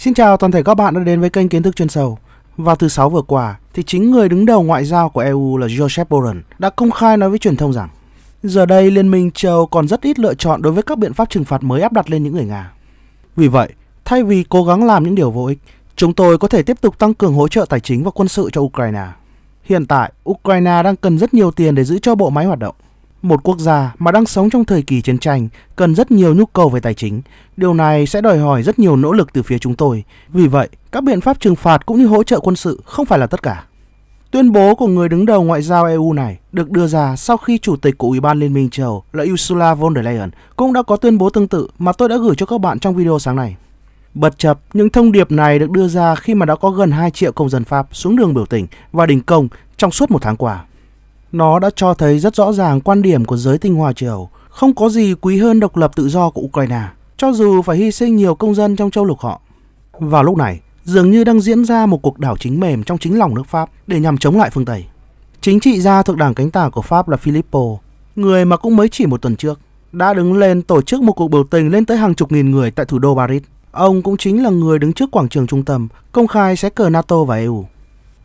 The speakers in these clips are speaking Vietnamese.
Xin chào toàn thể các bạn đã đến với kênh Kiến thức chuyên sâu. Vào thứ Sáu vừa qua, thì chính người đứng đầu ngoại giao của EU là Joseph Borrell đã công khai nói với truyền thông rằng giờ đây Liên minh châu còn rất ít lựa chọn đối với các biện pháp trừng phạt mới áp đặt lên những người Nga. Vì vậy, thay vì cố gắng làm những điều vô ích, chúng tôi có thể tiếp tục tăng cường hỗ trợ tài chính và quân sự cho Ukraine. Hiện tại, Ukraine đang cần rất nhiều tiền để giữ cho bộ máy hoạt động. Một quốc gia mà đang sống trong thời kỳ chiến tranh cần rất nhiều nhu cầu về tài chính. Điều này sẽ đòi hỏi rất nhiều nỗ lực từ phía chúng tôi. Vì vậy, các biện pháp trừng phạt cũng như hỗ trợ quân sự không phải là tất cả. Tuyên bố của người đứng đầu ngoại giao EU này được đưa ra sau khi Chủ tịch của Ủy ban Liên minh châu là Ursula von der Leyen cũng đã có tuyên bố tương tự mà tôi đã gửi cho các bạn trong video sáng nay. Bất chấp, những thông điệp này được đưa ra khi mà đã có gần 2 triệu công dân Pháp xuống đường biểu tình và đình công trong suốt một tháng qua. Nó đã cho thấy rất rõ ràng quan điểm của giới tinh hoa triều, không có gì quý hơn độc lập tự do của Ukraine, cho dù phải hy sinh nhiều công dân trong châu lục họ. Vào lúc này, dường như đang diễn ra một cuộc đảo chính mềm trong chính lòng nước Pháp để nhằm chống lại phương Tây. Chính trị gia thuộc đảng cánh tả của Pháp là Filippo, người mà cũng mới chỉ một tuần trước, đã đứng lên tổ chức một cuộc biểu tình lên tới hàng chục nghìn người tại thủ đô Paris. Ông cũng chính là người đứng trước quảng trường trung tâm, công khai sẽ cờ NATO và EU.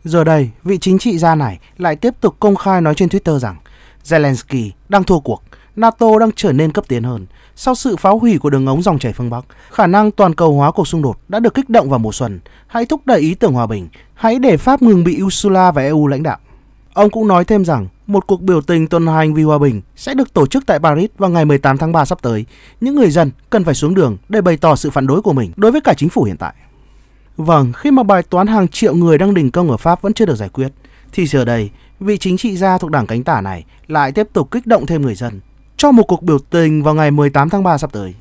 Giờ đây, vị chính trị gia này lại tiếp tục công khai nói trên Twitter rằng Zelensky đang thua cuộc, NATO đang trở nên cấp tiến hơn. Sau sự phá hủy của đường ống dòng chảy phương Bắc, khả năng toàn cầu hóa cuộc xung đột đã được kích động vào mùa xuân. Hãy thúc đẩy ý tưởng hòa bình, hãy để Pháp ngừng bị Ursula và EU lãnh đạo. Ông cũng nói thêm rằng một cuộc biểu tình tuần hành vì hòa bình sẽ được tổ chức tại Paris vào ngày 18 tháng 3 sắp tới. Những người dân cần phải xuống đường để bày tỏ sự phản đối của mình đối với cả chính phủ hiện tại. Vâng, khi mà bài toán hàng triệu người đang đình công ở Pháp vẫn chưa được giải quyết, thì giờ đây, vị chính trị gia thuộc đảng cánh tả này lại tiếp tục kích động thêm người dân cho một cuộc biểu tình vào ngày 18 tháng 3 sắp tới.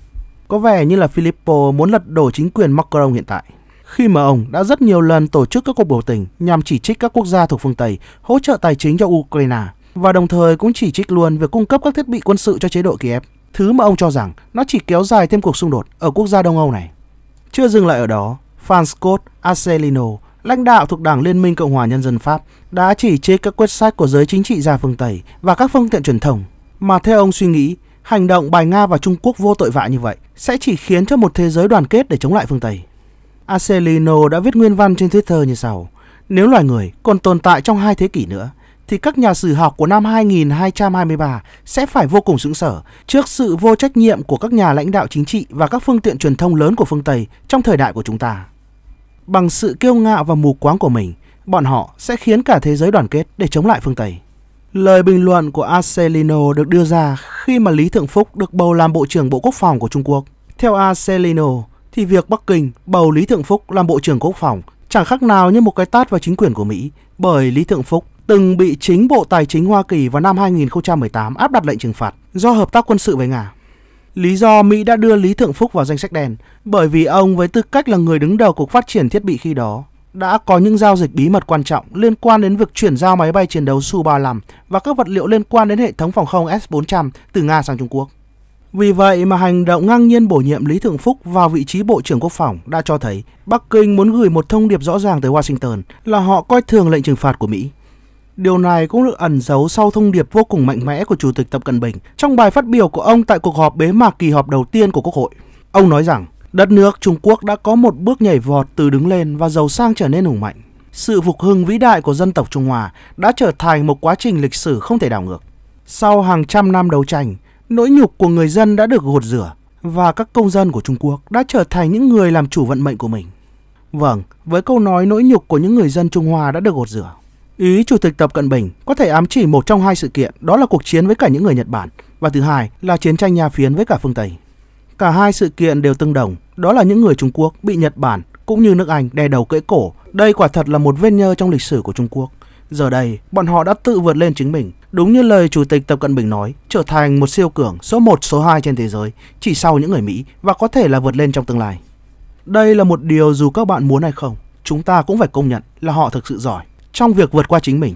Có vẻ như là Filippo muốn lật đổ chính quyền Macron hiện tại, khi mà ông đã rất nhiều lần tổ chức các cuộc biểu tình nhằm chỉ trích các quốc gia thuộc phương Tây hỗ trợ tài chính cho Ukraine và đồng thời cũng chỉ trích luôn việc cung cấp các thiết bị quân sự cho chế độ Kiev, thứ mà ông cho rằng nó chỉ kéo dài thêm cuộc xung đột ở quốc gia Đông Âu này. Chưa dừng lại ở đó, François Asselineau, lãnh đạo thuộc Đảng Liên minh Cộng hòa Nhân dân Pháp, đã chỉ trích các quyết sách của giới chính trị gia phương Tây và các phương tiện truyền thông. Mà theo ông suy nghĩ, hành động bài Nga và Trung Quốc vô tội vạ như vậy sẽ chỉ khiến cho một thế giới đoàn kết để chống lại phương Tây. Asselineau đã viết nguyên văn trên Twitter như sau. Nếu loài người còn tồn tại trong hai thế kỷ nữa, thì các nhà sử học của năm 2223 sẽ phải vô cùng sững sở trước sự vô trách nhiệm của các nhà lãnh đạo chính trị và các phương tiện truyền thông lớn của phương Tây trong thời đại của chúng ta. Bằng sự kiêu ngạo và mù quáng của mình, bọn họ sẽ khiến cả thế giới đoàn kết để chống lại phương Tây. Lời bình luận của Marcelino được đưa ra khi mà Lý Thượng Phúc được bầu làm Bộ trưởng Bộ Quốc phòng của Trung Quốc. Theo Marcelino, thì việc Bắc Kinh bầu Lý Thượng Phúc làm Bộ trưởng Quốc phòng chẳng khác nào như một cái tát vào chính quyền của Mỹ, bởi Lý Thượng Phúc từng bị chính Bộ Tài chính Hoa Kỳ vào năm 2018 áp đặt lệnh trừng phạt do hợp tác quân sự với Nga. Lý do Mỹ đã đưa Lý Thượng Phúc vào danh sách đen bởi vì ông với tư cách là người đứng đầu cuộc Phát triển Thiết bị khi đó đã có những giao dịch bí mật quan trọng liên quan đến việc chuyển giao máy bay chiến đấu Su-35 và các vật liệu liên quan đến hệ thống phòng không S-400 từ Nga sang Trung Quốc. Vì vậy mà hành động ngang nhiên bổ nhiệm Lý Thượng Phúc vào vị trí Bộ trưởng Quốc phòng đã cho thấy Bắc Kinh muốn gửi một thông điệp rõ ràng tới Washington là họ coi thường lệnh trừng phạt của Mỹ. Điều này cũng được ẩn giấu sau thông điệp vô cùng mạnh mẽ của Chủ tịch Tập Cận Bình trong bài phát biểu của ông tại cuộc họp bế mạc kỳ họp đầu tiên của Quốc hội. Ông nói rằng, đất nước Trung Quốc đã có một bước nhảy vọt từ đứng lên và giàu sang trở nên hùng mạnh. Sự phục hưng vĩ đại của dân tộc Trung Hoa đã trở thành một quá trình lịch sử không thể đảo ngược. Sau hàng trăm năm đấu tranh, nỗi nhục của người dân đã được gột rửa và các công dân của Trung Quốc đã trở thành những người làm chủ vận mệnh của mình. Vâng, với câu nói nỗi nhục của những người dân Trung Hoa đã được gột rửa, Ý Chủ tịch Tập Cận Bình có thể ám chỉ một trong hai sự kiện, đó là cuộc chiến với cả những người Nhật Bản và thứ hai là chiến tranh nhà phiến với cả phương Tây. Cả hai sự kiện đều tương đồng, đó là những người Trung Quốc bị Nhật Bản cũng như nước Anh đè đầu cưỡi cổ. Đây quả thật là một vết nhơ trong lịch sử của Trung Quốc. Giờ đây, bọn họ đã tự vượt lên chính mình, đúng như lời Chủ tịch Tập Cận Bình nói, trở thành một siêu cường số 1, số 2 trên thế giới, chỉ sau những người Mỹ và có thể là vượt lên trong tương lai. Đây là một điều dù các bạn muốn hay không, chúng ta cũng phải công nhận là họ thực sự giỏi trong việc vượt qua chính mình.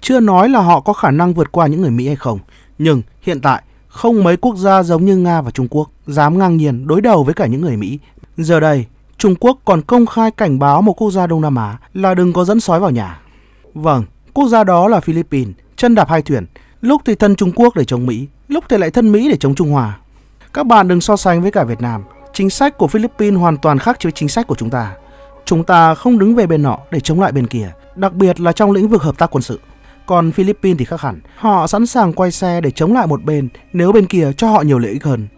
Chưa nói là họ có khả năng vượt qua những người Mỹ hay không, nhưng hiện tại không mấy quốc gia giống như Nga và Trung Quốc dám ngang nhiên đối đầu với cả những người Mỹ. Giờ đây, Trung Quốc còn công khai cảnh báo một quốc gia Đông Nam Á là đừng có dẫn sói vào nhà. Vâng, quốc gia đó là Philippines, chân đạp hai thuyền, lúc thì thân Trung Quốc để chống Mỹ, lúc thì lại thân Mỹ để chống Trung Hoa. Các bạn đừng so sánh với cả Việt Nam, chính sách của Philippines hoàn toàn khác với chính sách của chúng ta. Chúng ta không đứng về bên nọ để chống lại bên kia, đặc biệt là trong lĩnh vực hợp tác quân sự. Còn Philippines thì khác hẳn, họ sẵn sàng quay xe để chống lại một bên nếu bên kia cho họ nhiều lợi ích hơn.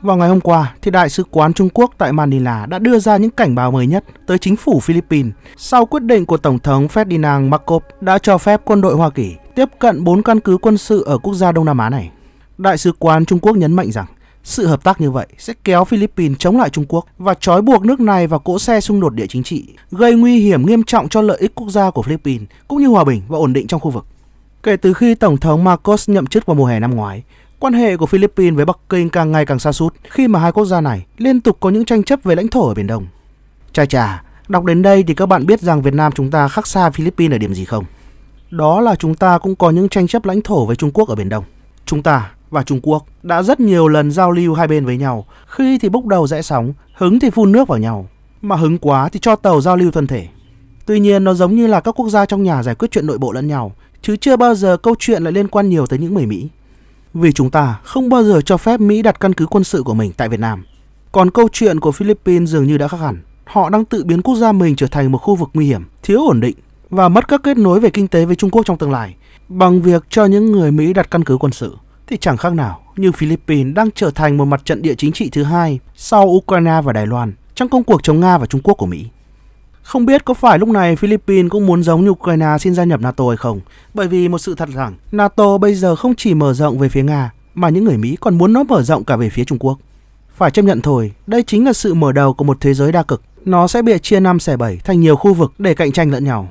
Vào ngày hôm qua, thì Đại sứ quán Trung Quốc tại Manila đã đưa ra những cảnh báo mới nhất tới chính phủ Philippines sau quyết định của Tổng thống Ferdinand Marcos đã cho phép quân đội Hoa Kỳ tiếp cận 4 căn cứ quân sự ở quốc gia Đông Nam Á này. Đại sứ quán Trung Quốc nhấn mạnh rằng sự hợp tác như vậy sẽ kéo Philippines chống lại Trung Quốc và trói buộc nước này vào cỗ xe xung đột địa chính trị, gây nguy hiểm nghiêm trọng cho lợi ích quốc gia của Philippines cũng như hòa bình và ổn định trong khu vực. Kể từ khi Tổng thống Marcos nhậm chức vào mùa hè năm ngoái, quan hệ của Philippines với Bắc Kinh càng ngày càng xa sút khi mà hai quốc gia này liên tục có những tranh chấp về lãnh thổ ở Biển Đông. Chà chà, đọc đến đây thì các bạn biết rằng Việt Nam chúng ta khác xa Philippines ở điểm gì không? Đó là chúng ta cũng có những tranh chấp lãnh thổ với Trung Quốc ở Biển Đông. Chúng ta và Trung Quốc đã rất nhiều lần giao lưu hai bên với nhau, khi thì bốc đầu rẽ sóng, hứng thì phun nước vào nhau, mà hứng quá thì cho tàu giao lưu thân thể. Tuy nhiên nó giống như là các quốc gia trong nhà giải quyết chuyện nội bộ lẫn nhau, chứ chưa bao giờ câu chuyện lại liên quan nhiều tới những người Mỹ. Vì chúng ta không bao giờ cho phép Mỹ đặt căn cứ quân sự của mình tại Việt Nam. Còn câu chuyện của Philippines dường như đã khác hẳn. Họ đang tự biến quốc gia mình trở thành một khu vực nguy hiểm, thiếu ổn định và mất các kết nối về kinh tế với Trung Quốc trong tương lai bằng việc cho những người Mỹ đặt căn cứ quân sự thì chẳng khác nào như Philippines đang trở thành một mặt trận địa chính trị thứ hai sau Ukraine và Đài Loan trong công cuộc chống Nga và Trung Quốc của Mỹ. Không biết có phải lúc này Philippines cũng muốn giống như Ukraine xin gia nhập NATO hay không? Bởi vì một sự thật rằng NATO bây giờ không chỉ mở rộng về phía Nga mà những người Mỹ còn muốn nó mở rộng cả về phía Trung Quốc. Phải chấp nhận thôi, đây chính là sự mở đầu của một thế giới đa cực. Nó sẽ bị chia năm xẻ bảy thành nhiều khu vực để cạnh tranh lẫn nhau.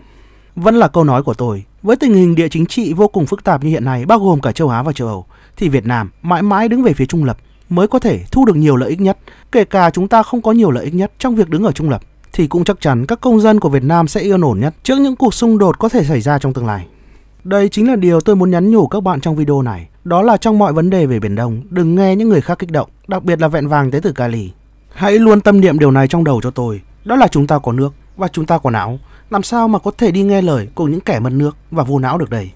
Vẫn là câu nói của tôi, với tình hình địa chính trị vô cùng phức tạp như hiện nay bao gồm cả châu Á và châu Âu, thì Việt Nam mãi mãi đứng về phía trung lập mới có thể thu được nhiều lợi ích nhất. Kể cả chúng ta không có nhiều lợi ích nhất trong việc đứng ở trung lập thì cũng chắc chắn các công dân của Việt Nam sẽ yên ổn nhất trước những cuộc xung đột có thể xảy ra trong tương lai. Đây chính là điều tôi muốn nhắn nhủ các bạn trong video này, đó là trong mọi vấn đề về Biển Đông, đừng nghe những người khác kích động, đặc biệt là vẹn vàng tới từ Cali. Hãy luôn tâm niệm điều này trong đầu cho tôi, đó là chúng ta có nước và chúng ta có não, làm sao mà có thể đi nghe lời của những kẻ mất nước và vô não được đây.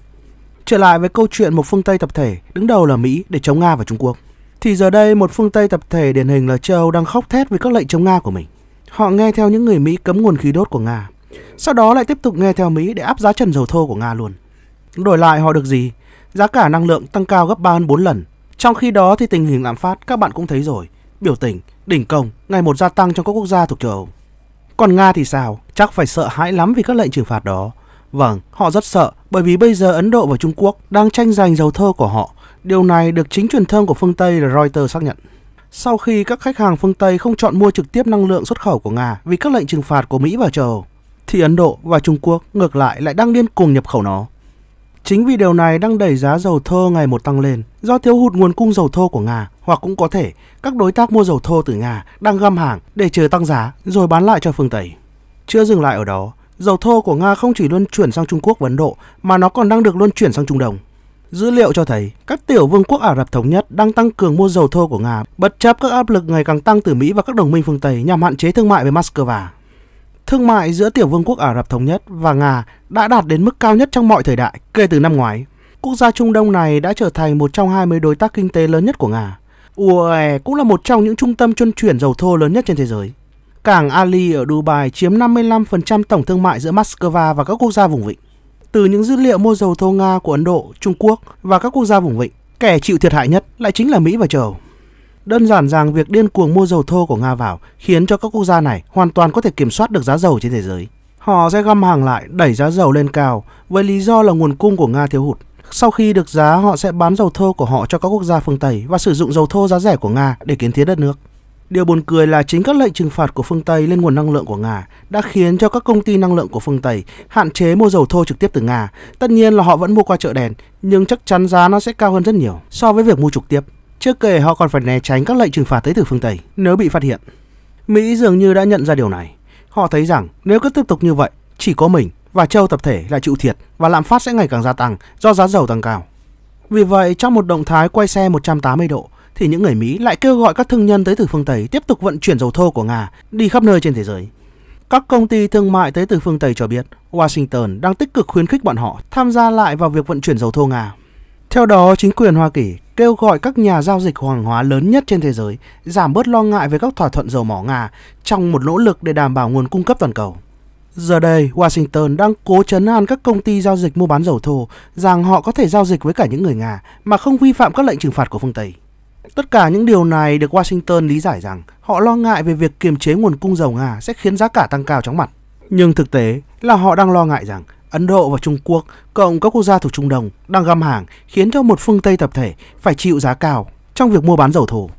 Trở lại với câu chuyện một phương Tây tập thể đứng đầu là Mỹ để chống Nga và Trung Quốc. Thì giờ đây một phương Tây tập thể điển hình là châu Âu đang khóc thét với các lệnh chống Nga của mình. Họ nghe theo những người Mỹ cấm nguồn khí đốt của Nga. Sau đó lại tiếp tục nghe theo Mỹ để áp giá trần dầu thô của Nga luôn. Đổi lại họ được gì? Giá cả năng lượng tăng cao gấp 3 4 lần. Trong khi đó thì tình hình lạm phát các bạn cũng thấy rồi, biểu tình, đỉnh công ngày một gia tăng trong các quốc gia thuộc châu Âu. Còn Nga thì sao? Chắc phải sợ hãi lắm vì các lệnh trừng phạt đó Vâng, họ rất sợ bởi vì bây giờ Ấn Độ và Trung Quốc đang tranh giành dầu thô của họ. Điều này được chính truyền thông của phương Tây là Reuters xác nhận. Sau khi các khách hàng phương Tây không chọn mua trực tiếp năng lượng xuất khẩu của Nga vì các lệnh trừng phạt của Mỹ và châu Âu, thì Ấn Độ và Trung Quốc ngược lại lại đang điên cuồng nhập khẩu nó. Chính vì điều này đang đẩy giá dầu thô ngày một tăng lên do thiếu hụt nguồn cung dầu thô của Nga hoặc cũng có thể các đối tác mua dầu thô từ Nga đang găm hàng để chờ tăng giá rồi bán lại cho phương Tây. Chưa dừng lại ở đó, dầu thô của Nga không chỉ luân chuyển sang Trung Quốc và Ấn Độ mà nó còn đang được luân chuyển sang Trung Đông. Dữ liệu cho thấy các tiểu vương quốc Ả Rập Thống Nhất đang tăng cường mua dầu thô của Nga bất chấp các áp lực ngày càng tăng từ Mỹ và các đồng minh phương Tây nhằm hạn chế thương mại với Moscow. Thương mại giữa tiểu vương quốc Ả Rập Thống Nhất và Nga đã đạt đến mức cao nhất trong mọi thời đại kể từ năm ngoái. Quốc gia Trung Đông này đã trở thành một trong 20 đối tác kinh tế lớn nhất của Nga. UAE e cũng là một trong những trung tâm chuyên chuyển dầu thô lớn nhất trên thế giới. Cảng Ali ở Dubai chiếm 55% tổng thương mại giữa Moscow và các quốc gia vùng vịnh. Từ những dữ liệu mua dầu thô Nga của Ấn Độ, Trung Quốc và các quốc gia vùng vịnh, kẻ chịu thiệt hại nhất lại chính là Mỹ và châu Âu. Đơn giản rằng việc điên cuồng mua dầu thô của Nga vào khiến cho các quốc gia này hoàn toàn có thể kiểm soát được giá dầu trên thế giới. Họ sẽ găm hàng lại, đẩy giá dầu lên cao với lý do là nguồn cung của Nga thiếu hụt. Sau khi được giá, họ sẽ bán dầu thô của họ cho các quốc gia phương Tây và sử dụng dầu thô giá rẻ của Nga để kiến thiết đất nước. Điều buồn cười là chính các lệnh trừng phạt của phương Tây lên nguồn năng lượng của Nga đã khiến cho các công ty năng lượng của phương Tây hạn chế mua dầu thô trực tiếp từ Nga. Tất nhiên là họ vẫn mua qua chợ đèn, nhưng chắc chắn giá nó sẽ cao hơn rất nhiều so với việc mua trực tiếp. Chưa kể họ còn phải né tránh các lệnh trừng phạt tới từ phương Tây nếu bị phát hiện. Mỹ dường như đã nhận ra điều này. Họ thấy rằng nếu cứ tiếp tục như vậy, chỉ có mình và châu tập thể là chịu thiệt và lạm phát sẽ ngày càng gia tăng do giá dầu tăng cao. Vì vậy, trong một động thái quay xe 180 độ, thì những người Mỹ lại kêu gọi các thương nhân tới từ phương Tây tiếp tục vận chuyển dầu thô của Nga đi khắp nơi trên thế giới. Các công ty thương mại tới từ phương Tây cho biết Washington đang tích cực khuyến khích bọn họ tham gia lại vào việc vận chuyển dầu thô Nga. Theo đó, chính quyền Hoa Kỳ kêu gọi các nhà giao dịch hàng hóa lớn nhất trên thế giới giảm bớt lo ngại về các thỏa thuận dầu mỏ Nga trong một nỗ lực để đảm bảo nguồn cung cấp toàn cầu. Giờ đây, Washington đang cố chấn an các công ty giao dịch mua bán dầu thô rằng họ có thể giao dịch với cả những người Nga mà không vi phạm các lệnh trừng phạt của phương Tây. Tất cả những điều này được Washington lý giải rằng họ lo ngại về việc kiềm chế nguồn cung dầu Nga sẽ khiến giá cả tăng cao chóng mặt. Nhưng thực tế là họ đang lo ngại rằng Ấn Độ và Trung Quốc, cộng các quốc gia thuộc Trung Đông đang găm hàng khiến cho một phương Tây tập thể phải chịu giá cao trong việc mua bán dầu thô.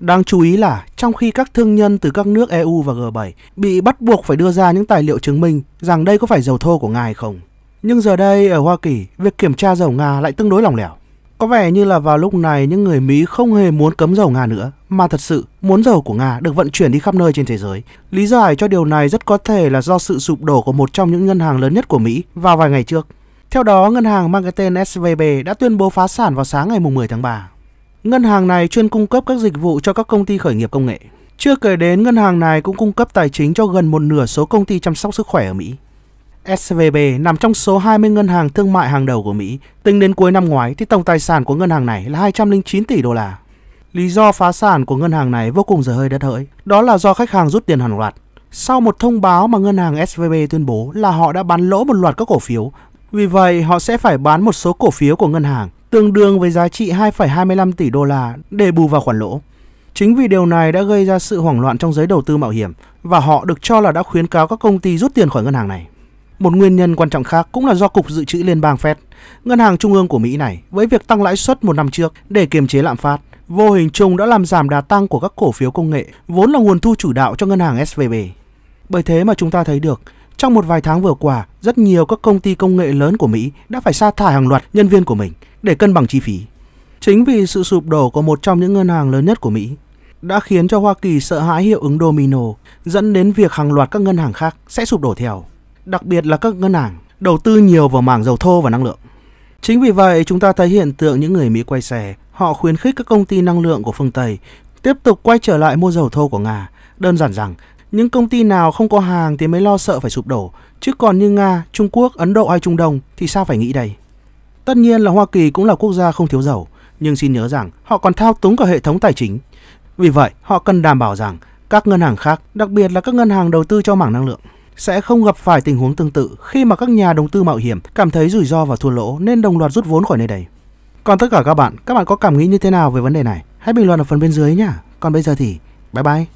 Đáng chú ý là trong khi các thương nhân từ các nước EU và G7 bị bắt buộc phải đưa ra những tài liệu chứng minh rằng đây có phải dầu thô của Nga hay không. Nhưng giờ đây ở Hoa Kỳ, việc kiểm tra dầu Nga lại tương đối lỏng lẻo. Có vẻ như là vào lúc này những người Mỹ không hề muốn cấm dầu Nga nữa, mà thật sự muốn dầu của Nga được vận chuyển đi khắp nơi trên thế giới. Lý giải cho điều này rất có thể là do sự sụp đổ của một trong những ngân hàng lớn nhất của Mỹ vào vài ngày trước. Theo đó, ngân hàng mang cái tên SVB đã tuyên bố phá sản vào sáng ngày 10 tháng 3. Ngân hàng này chuyên cung cấp các dịch vụ cho các công ty khởi nghiệp công nghệ. Chưa kể đến, ngân hàng này cũng cung cấp tài chính cho gần một nửa số công ty chăm sóc sức khỏe ở Mỹ. SVB nằm trong số 20 ngân hàng thương mại hàng đầu của Mỹ. Tính đến cuối năm ngoái thì tổng tài sản của ngân hàng này là 209 tỷ đô la. Lý do phá sản của ngân hàng này vô cùng giờ hơi đất hỡi, đó là do khách hàng rút tiền hàng loạt. Sau một thông báo mà ngân hàng SVB tuyên bố là họ đã bán lỗ một loạt các cổ phiếu, vì vậy họ sẽ phải bán một số cổ phiếu của ngân hàng tương đương với giá trị 2,25 tỷ đô la để bù vào khoản lỗ. Chính vì điều này đã gây ra sự hoảng loạn trong giới đầu tư mạo hiểm và họ được cho là đã khuyến cáo các công ty rút tiền khỏi ngân hàng này. Một nguyên nhân quan trọng khác cũng là do Cục Dự trữ Liên bang Fed, ngân hàng trung ương của Mỹ này, với việc tăng lãi suất một năm trước để kiềm chế lạm phát, vô hình chung đã làm giảm đà tăng của các cổ phiếu công nghệ, vốn là nguồn thu chủ đạo cho ngân hàng SVB. Bởi thế mà chúng ta thấy được, trong một vài tháng vừa qua, rất nhiều các công ty công nghệ lớn của Mỹ đã phải sa thải hàng loạt nhân viên của mình để cân bằng chi phí. Chính vì sự sụp đổ của một trong những ngân hàng lớn nhất của Mỹ đã khiến cho Hoa Kỳ sợ hãi hiệu ứng domino, dẫn đến việc hàng loạt các ngân hàng khác sẽ sụp đổ theo đặc biệt là các ngân hàng, đầu tư nhiều vào mảng dầu thô và năng lượng. Chính vì vậy, chúng ta thấy hiện tượng những người Mỹ quay xe, họ khuyến khích các công ty năng lượng của phương Tây tiếp tục quay trở lại mua dầu thô của Nga. Đơn giản rằng, những công ty nào không có hàng thì mới lo sợ phải sụp đổ, chứ còn như Nga, Trung Quốc, Ấn Độ hay Trung Đông thì sao phải nghĩ đây? Tất nhiên là Hoa Kỳ cũng là quốc gia không thiếu dầu, nhưng xin nhớ rằng họ còn thao túng cả hệ thống tài chính. Vì vậy, họ cần đảm bảo rằng các ngân hàng khác, đặc biệt là các ngân hàng đầu tư cho mảng năng lượng, sẽ không gặp phải tình huống tương tự khi mà các nhà đầu tư mạo hiểm cảm thấy rủi ro và thua lỗ nên đồng loạt rút vốn khỏi nơi đây. Còn tất cả các bạn, các bạn có cảm nghĩ như thế nào về vấn đề này? Hãy bình luận ở phần bên dưới nhé. Còn bây giờ thì bye bye.